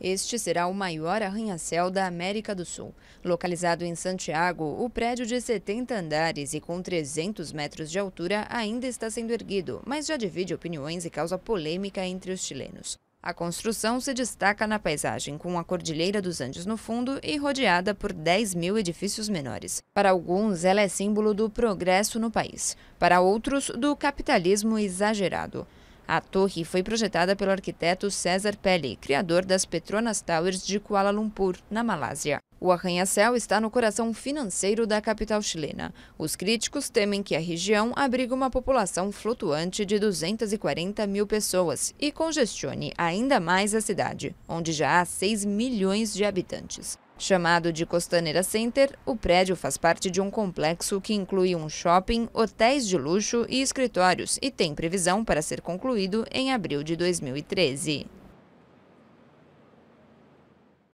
Este será o maior arranha-céu da América do Sul. Localizado em Santiago, o prédio de 70 andares e com 300 metros de altura ainda está sendo erguido, mas já divide opiniões e causa polêmica entre os chilenos. A construção se destaca na paisagem, com a Cordilheira dos Andes no fundo e rodeada por 10 mil edifícios menores. Para alguns, ela é símbolo do progresso no país, para outros, do capitalismo exagerado. A torre foi projetada pelo arquiteto César Pelli, criador das Petronas Towers de Kuala Lumpur, na Malásia. O arranha-céu está no coração financeiro da capital chilena. Os críticos temem que a região abrigue uma população flutuante de 240 mil pessoas e congestione ainda mais a cidade, onde já há 6 milhões de habitantes. Chamado de Costaneira Center, o prédio faz parte de um complexo que inclui um shopping, hotéis de luxo e escritórios e tem previsão para ser concluído em abril de 2013.